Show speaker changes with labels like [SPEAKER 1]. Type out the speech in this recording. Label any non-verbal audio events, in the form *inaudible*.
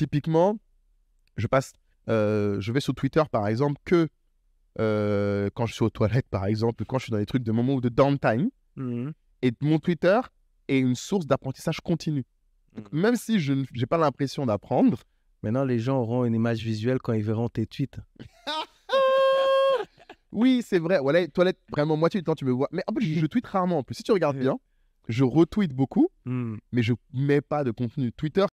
[SPEAKER 1] Typiquement, je passe, euh, je vais sur Twitter par exemple que euh, quand je suis aux toilettes par exemple, quand je suis dans les trucs de moment ou de downtime. Mhm. Et mon Twitter est une source d'apprentissage continu. Mhm. même si je n'ai pas l'impression d'apprendre. Maintenant, les gens auront une image visuelle quand ils verront tes tweets. *laughs* oui, c'est vrai. Voilà, toilette, vraiment, moitié du temps, tu me vois. Mais en plus, je, tweete rarement. En plus, si tu regardes bien, je retweete beaucoup, mhm. mais je mets pas de contenu Twitter.